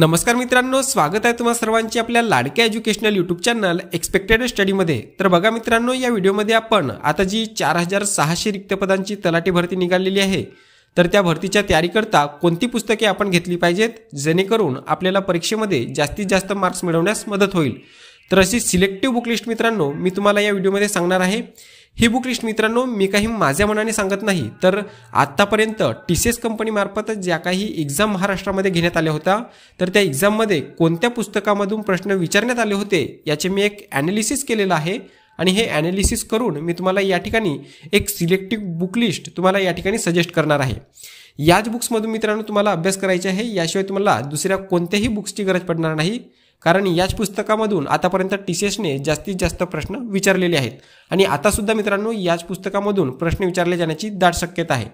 नमस्कार मित्रांनो स्वागत आहे तुम्हा सर्वांची आपल्या लाडक्या एज्युकेशनल यूट्यूब चॅनल एक्सपेक्टेड स्टडीमध्ये तर बघा मित्रांनो या व्हिडिओमध्ये आपण आता जी चार हजार सहाशे पदांची तलाठी भरती निघालेली आहे तर त्या भरतीच्या तयारीकरता कोणती पुस्तके आपण घेतली पाहिजेत जेणेकरून आपल्याला परीक्षेमध्ये जास्तीत जास्त मार्क्स मिळवण्यास मदत होईल तर अशी सिलेक्टिव्ह बुकलिस्ट मित्रांनो मी तुम्हाला या व्हिडिओमध्ये सांगणार आहे ही बुकलिस्ट मित्रांनो मी काही माझ्या मनाने सांगत नाही तर आत्तापर्यंत टी सी एस कंपनीमार्फतच ज्या काही एक्झाम महाराष्ट्रामध्ये घेण्यात आल्या होत्या तर त्या एक्झाममध्ये कोणत्या पुस्तकामधून प्रश्न विचारण्यात आले होते याचे मी एक ॲनालिसिस केलेलं आहे आणि हे ॲनालिसिस करून मी तुम्हाला या ठिकाणी एक सिलेक्टिव्ह बुकलिस्ट तुम्हाला या ठिकाणी सजेस्ट करणार आहे याच बुक्समधून मित्रांनो तुम्हाला अभ्यास करायचा आहे याशिवाय तुम्हाला दुसऱ्या कोणत्याही बुक्सची गरज पडणार नाही कारण याच पुस्तकामधून आतापर्यंत टी सी एसने जास्तीत जास्त प्रश्न विचारलेले आहेत आणि आतासुद्धा मित्रांनो याच पुस्तकामधून प्रश्न विचारले जाण्याची दाट शक्यता आहे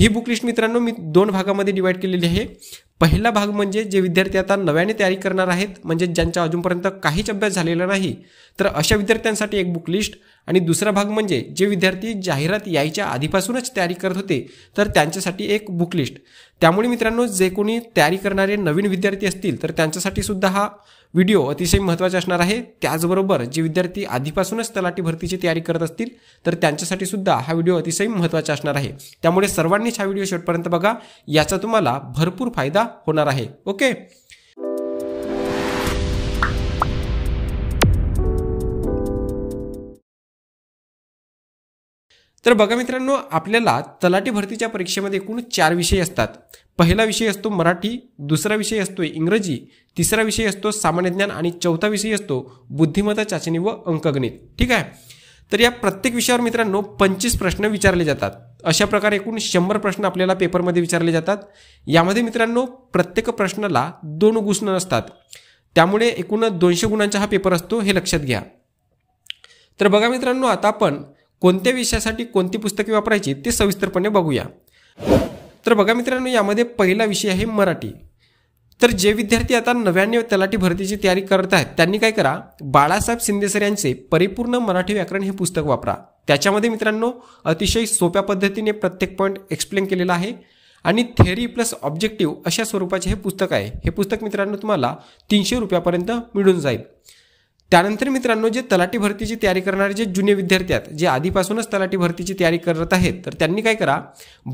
ही बुक लिस्ट मित्रांनो मी दोन भागामध्ये डिवाईड केलेली आहे पहिला भाग म्हणजे जे विद्यार्थी आता नव्याने तयारी करणार आहेत म्हणजे ज्यांचा अजूनपर्यंत काहीच अभ्यास झालेला नाही तर अशा विद्यार्थ्यांसाठी एक बुक लिस्ट आणि दुसरा भाग म्हणजे जे विद्यार्थी जाहिरात यायच्या आधीपासूनच तयारी करत होते तर त्यांच्यासाठी एक बुक लिस्ट त्यामुळे मित्रांनो जे कोणी तयारी करणारे नवीन विद्यार्थी असतील तर त्यांच्यासाठी सुद्धा हा व्हिडिओ अतिशय महत्त्वाचा असणार आहे त्याचबरोबर जे विद्यार्थी आधीपासूनच तलाठी भरतीची तयारी करत असतील तर त्यांच्यासाठी सुद्धा हा व्हिडिओ अतिशय महत्त्वाचा असणार आहे त्यामुळे सर्वांनीच हा व्हिडिओ शेवटपर्यंत बघा याचा तुम्हाला भरपूर फायदा होणार आहे ओके तर बघा मित्रांनो आपल्याला तलाठी भरतीच्या परीक्षेमध्ये एकूण चार विषय असतात पहिला विषय असतो मराठी दुसरा विषय असतो इंग्रजी तिसरा विषय असतो सामान्य ज्ञान आणि चौथा विषय असतो बुद्धिमत्ता चाचणी व अंकगणित ठीक आहे तर या प्रत्येक विषयावर मित्रांनो पंचवीस प्रश्न विचारले जातात अशा प्रकारे एकूण शंभर प्रश्न आपल्याला पेपरमध्ये विचारले जातात यामध्ये मित्रांनो प्रत्येक प्रश्नाला दोन गुण असतात त्यामुळे एकूण दोनशे गुणांचा हा पेपर असतो हे लक्षात घ्या तर बघा मित्रांनो आता आपण कोणत्या विषयासाठी कोणती पुस्तके वापरायची ते सविस्तरपणे बघूया तर बघा मित्रांनो यामध्ये पहिला विषय आहे मराठी तर जे विद्यार्थी आता नव्याने तलाठी भरतीची तयारी करत आहेत त्यांनी काय करा बाळासाहेब शिंदेसर यांचे परिपूर्ण मराठी व्याकरण हे पुस्तक वापरा त्याच्यामध्ये मित्रांनो अतिशय सोप्या पद्धतीने प्रत्येक पॉईंट एक्सप्लेन केलेला आहे आणि थेअरी प्लस ऑब्जेक्टिव्ह अशा स्वरूपाचे हे पुस्तक आहे हे पुस्तक मित्रांनो तुम्हाला तीनशे रुपयापर्यंत मिळून जाईल त्यानंतर मित्रांनो जे तलाठी भरतीची तयारी करणारे जे जुने विद्यार्थी आहेत जे आधीपासूनच तलाठी भरतीची तयारी करत आहेत तर त्यांनी काय करा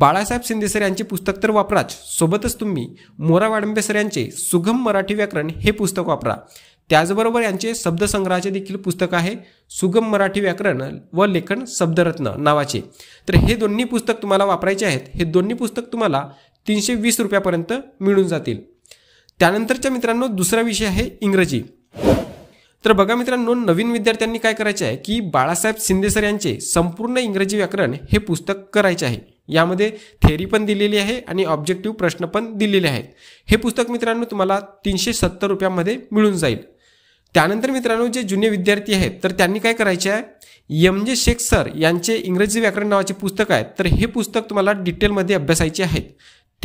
बाळासाहेब सर यांचे पुस्तक तर वापराच सोबतच तुम्ही मोरा वाडंबे सर यांचे सुगम मराठी व्याकरण हे पुस्तक वापरा त्याचबरोबर यांचे शब्दसंग्रहाचे देखील पुस्तक आहे सुगम मराठी व्याकरण व लेखन शब्दरत्न नावाचे तर हे दोन्ही पुस्तक तुम्हाला वापरायचे आहेत हे दोन्ही पुस्तक तुम्हाला तीनशे वीस रुपयापर्यंत मिळून जातील त्यानंतरच्या मित्रांनो दुसरा विषय आहे इंग्रजी तर बघा मित्रांनो नवीन विद्यार्थ्यांनी काय करायचे आहे की बाळासाहेब शिंदे सर यांचे संपूर्ण इंग्रजी व्याकरण हे पुस्तक करायचे आहे यामध्ये थेअरी पण दिलेली आहे आणि ऑब्जेक्टिव्ह प्रश्न पण दिलेले आहेत हे पुस्तक मित्रांनो तुम्हाला तीनशे सत्तर रुपयामध्ये मिळून जाईल त्यानंतर मित्रांनो जे जुने विद्यार्थी आहेत तर त्यांनी काय करायचे आहे एम जे शेख सर यांचे इंग्रजी व्याकरण नावाचे पुस्तक आहेत तर हे पुस्तक तुम्हाला डिटेलमध्ये अभ्यासायचे आहेत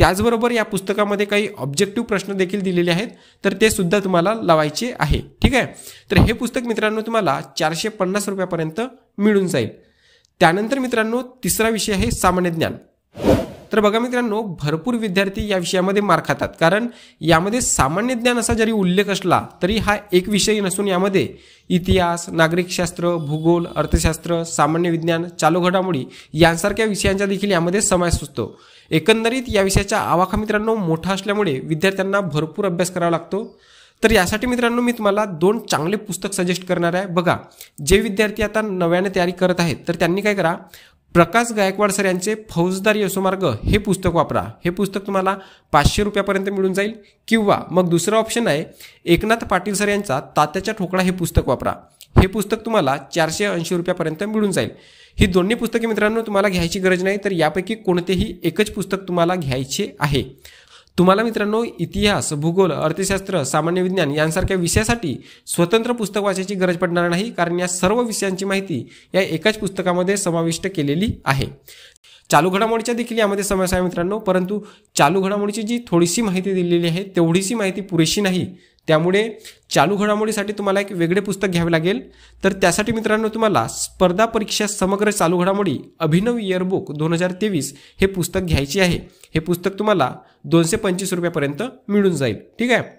त्याचबरोबर या पुस्तकामध्ये काही ऑब्जेक्टिव्ह प्रश्न देखील दिलेले आहेत तर ते सुद्धा तुम्हाला लावायचे आहे ठीक आहे तर हे पुस्तक मित्रांनो तुम्हाला चारशे पन्नास रुपयापर्यंत मिळून जाईल त्यानंतर मित्रांनो तिसरा विषय आहे सामान्य ज्ञान तर बघा मित्रांनो भरपूर विद्यार्थी या विषयामध्ये मार खातात कारण यामध्ये सामान्य ज्ञान असा जरी उल्लेख असला तरी हा एक विषय नसून यामध्ये इतिहास नागरिकशास्त्र भूगोल अर्थशास्त्र सामान्य विज्ञान चालू घडामोडी यांसारख्या विषयांचा देखील यामध्ये समावेश असतो एकंदरीत या विषयाचा आवाखा मित्रांनो मोठा असल्यामुळे विद्यार्थ्यांना भरपूर अभ्यास करावा लागतो तर यासाठी मित्रांनो मी तुम्हाला दोन चांगले पुस्तक सजेस्ट करणार आहे बघा जे विद्यार्थी आता नव्याने तयारी करत आहेत तर त्यांनी काय करा प्रकाश गायकवाड सर यांचे फौजदार यशोमार्ग हे पुस्तक वापरा हे पुस्तक तुम्हाला पाचशे रुपयापर्यंत मिळून जाईल किंवा मग दुसरा ऑप्शन आहे एकनाथ पाटील सर यांचा तात्याचा ठोकळा हे पुस्तक वापरा हे पुस्तक तुम्हाला चारशे ऐंशी रुपयापर्यंत मिळून जाईल ही दोन्ही पुस्तके मित्रांनो तुम्हाला घ्यायची गरज नाही तर यापैकी कोणतेही एकच पुस्तक तुम्हाला घ्यायचे आहे तुम्हाला मित्रांनो इतिहास भूगोल अर्थशास्त्र सामान्य विज्ञान यांसारख्या विषयासाठी स्वतंत्र पुस्तक वाचायची गरज पडणार नाही कारण या सर्व विषयांची माहिती या एकाच पुस्तकामध्ये समाविष्ट केलेली आहे चालू घडामोडीच्या देखील यामध्ये समस्या आहे मित्रांनो परंतु चालू घडामोडीची जी थोडीशी माहिती दिलेली आहे तेवढीशी माहिती पुरेशी नाही त्यामुळे चालू घडामोडीसाठी तुम्हाला एक वेगळे पुस्तक घ्यावे लागेल तर त्यासाठी मित्रांनो तुम्हाला स्पर्धा परीक्षा समग्र चालू घडामोडी अभिनव इयरबुक दोन हजार तेवीस हे पुस्तक घ्यायचे आहे हे पुस्तक तुम्हाला दोनशे पंचवीस रुपयापर्यंत मिळून जाईल ठीक आहे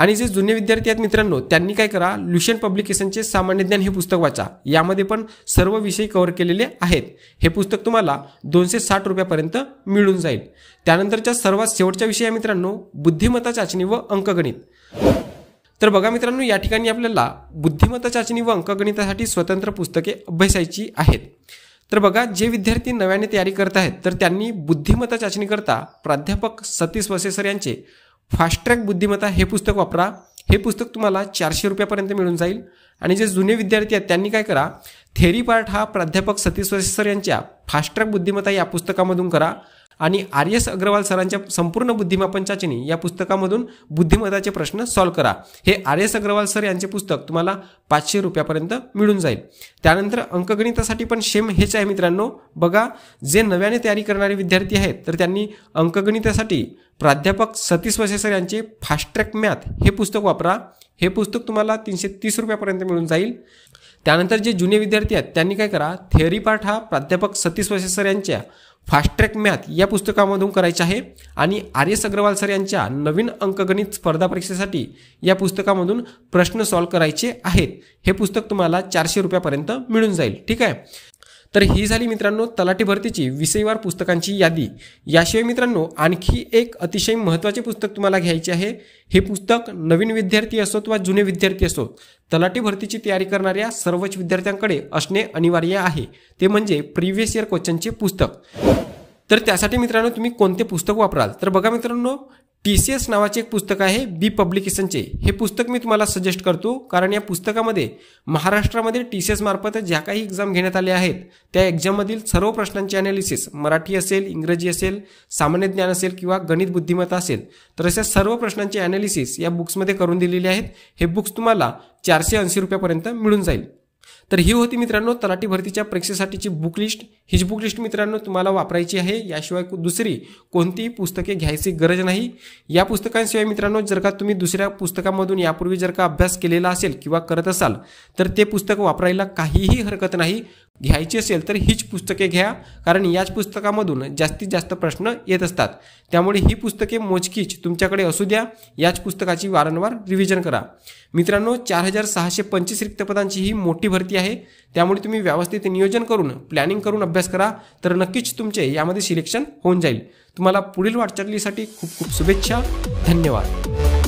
आणि जे जुने विद्यार्थी आहेत मित्रांनो त्यांनी काय करा लुशन पब्लिकेशनचे सामान्य ज्ञान हे पुस्तक वाचा यामध्ये पण सर्व विषय कव्हर केलेले आहेत हे पुस्तक तुम्हाला दोनशे साठ रुपयापर्यंत मिळून जाईल त्यानंतरच्या सर्वात शेवटच्या विषय आहे मित्रांनो बुद्धिमत्ता चाचणी व अंकगणित तर बघा मित्रांनो या ठिकाणी आपल्याला बुद्धिमत्ता चाचणी व अंकगणितासाठी स्वतंत्र पुस्तके अभ्यासायची आहेत तर बघा जे विद्यार्थी नव्याने तयारी करत आहेत तर त्यांनी बुद्धिमत्ता करता प्राध्यापक सतीश वसेसर यांचे फास्ट्रॅक बुद्धिमत्ता हे पुस्तक वापरा हे पुस्तक तुम्हाला चारशे रुपयापर्यंत मिळून जाईल आणि जे जुने विद्यार्थी आहेत त्यांनी काय करा थेरी पार्ट हा प्राध्यापक सतीश सर यांच्या फास्ट्रॅक बुद्धिमत्ता या पुस्तकामधून करा आणि आर एस अग्रवाल सरांच्या संपूर्ण बुद्धिमापन चाचणी या पुस्तकामधून बुद्धिमत्ताचे प्रश्न सॉल्व्ह करा हे आर एस अग्रवाल सर यांचे पुस्तक तुम्हाला पाचशे रुपयापर्यंत मिळून जाईल त्यानंतर अंकगणितासाठी पण सेम हेच आहे मित्रांनो बघा जे नव्याने तयारी करणारे विद्यार्थी आहेत तर त्यांनी अंकगणितासाठी प्राध्यापक सतीश वसे सर यांचे फास्ट ट्रॅक मॅथ हे पुस्तक वापरा हे पुस्तक तुम्हाला तीनशे तीस रुपयापर्यंत मिळून जाईल त्यानंतर जे जुने विद्यार्थी आहेत त्यांनी काय करा थेअरी पार्ट हा प्राध्यापक सतीश वसे सर यांच्या फास्ट मॅथ या पुस्तकामधून करायचे आहे आणि आर्यस अग्रवाल सर यांच्या नवीन अंकगणित स्पर्धा परीक्षेसाठी या पुस्तकामधून प्रश्न सॉल्व करायचे आहेत हे पुस्तक तुम्हाला चारशे रुपयापर्यंत मिळून जाईल ठीक आहे तर ही झाली मित्रांनो तलाठी भरतीची विषयवार पुस्तकांची यादी याशिवाय मित्रांनो आणखी एक अतिशय महत्त्वाचे पुस्तक तुम्हाला घ्यायचे आहे हे पुस्तक नवीन विद्यार्थी असोत वा जुने विद्यार्थी असोत तलाठी भरतीची तयारी करणाऱ्या सर्वच विद्यार्थ्यांकडे असणे अनिवार्य आहे ते म्हणजे प्रिव्हियस इयर क्वेश्चनचे पुस्तक तर त्यासाठी मित्रांनो तुम्ही कोणते पुस्तक वापराल तर बघा मित्रांनो टी सी एस नावाचे एक पुस्तक आहे बी पब्लिकेशनचे हे पुस्तक मी तुम्हाला सजेस्ट करतो कारण या पुस्तकामध्ये महाराष्ट्रामध्ये टी सी एस मार्फत ज्या काही एक्झाम घेण्यात आल्या आहेत त्या एक्झाममधील सर्व प्रश्नांचे अनालिसिस मराठी असेल इंग्रजी असेल सामान्य ज्ञान असेल किंवा गणित बुद्धिमत्ता असेल तर अशा सर्व प्रश्नांचे अनालिसिस या बुक्समध्ये करून दिलेले आहेत हे बुक्स तुम्हाला चारशे ऐंशी रुपयापर्यंत मिळून जाईल तर ही होती मित्रांनो तलाठी भरतीच्या परीक्षेसाठीची बुकलिस्ट हीच बुकलिस्ट मित्रांनो तुम्हाला वापरायची आहे याशिवाय दुसरी कोणतीही पुस्तके घ्यायची गरज नाही या पुस्तकांशिवाय मित्रांनो जर का तुम्ही दुसऱ्या पुस्तकामधून यापूर्वी जर का अभ्यास केलेला असेल किंवा करत असाल तर ते पुस्तक वापरायला काहीही हरकत नाही घ्यायची असेल तर हीच पुस्तके घ्या कारण याच पुस्तकामधून जास्तीत जास्त प्रश्न येत असतात त्यामुळे ही पुस्तके मोजकीच तुमच्याकडे असू द्या याच पुस्तकाची वारंवार रिव्हिजन करा मित्रांनो चार हजार सहाशे पंचवीस रिक्तपदांची ही मोठी भरती आहे त्यामुळे तुम्ही व्यवस्थित नियोजन करून प्लॅनिंग करून अभ्यास करा तर नक्कीच तुमचे यामध्ये सिलेक्शन होऊन जाईल तुम्हाला पुढील वाटचालीसाठी खूप खूप शुभेच्छा धन्यवाद